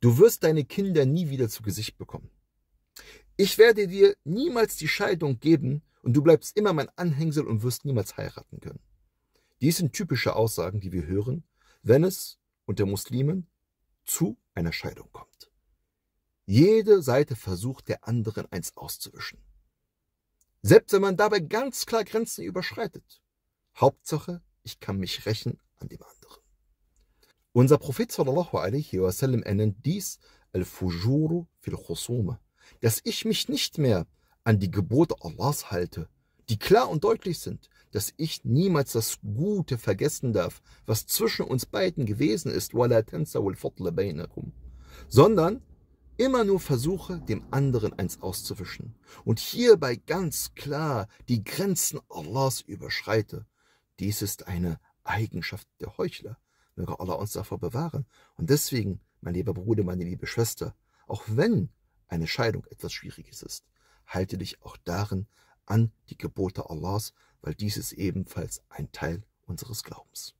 Du wirst deine Kinder nie wieder zu Gesicht bekommen. Ich werde dir niemals die Scheidung geben und du bleibst immer mein Anhängsel und wirst niemals heiraten können. Dies sind typische Aussagen, die wir hören, wenn es unter Muslimen zu einer Scheidung kommt. Jede Seite versucht der anderen eins auszuwischen. Selbst wenn man dabei ganz klar Grenzen überschreitet. Hauptsache, ich kann mich rächen an dem anderen. Unser Prophet sallallahu alaihi wasallam nennt dies Al-Fujuru fil Khusuma, dass ich mich nicht mehr an die Gebote Allahs halte, die klar und deutlich sind, dass ich niemals das Gute vergessen darf, was zwischen uns beiden gewesen ist, wa la sondern immer nur versuche, dem anderen eins auszuwischen und hierbei ganz klar die Grenzen Allahs überschreite. Dies ist eine Eigenschaft der Heuchler möge Allah uns davor bewahren. Und deswegen, mein lieber Bruder, meine liebe Schwester, auch wenn eine Scheidung etwas Schwieriges ist, halte dich auch darin an die Gebote Allahs, weil dies ist ebenfalls ein Teil unseres Glaubens.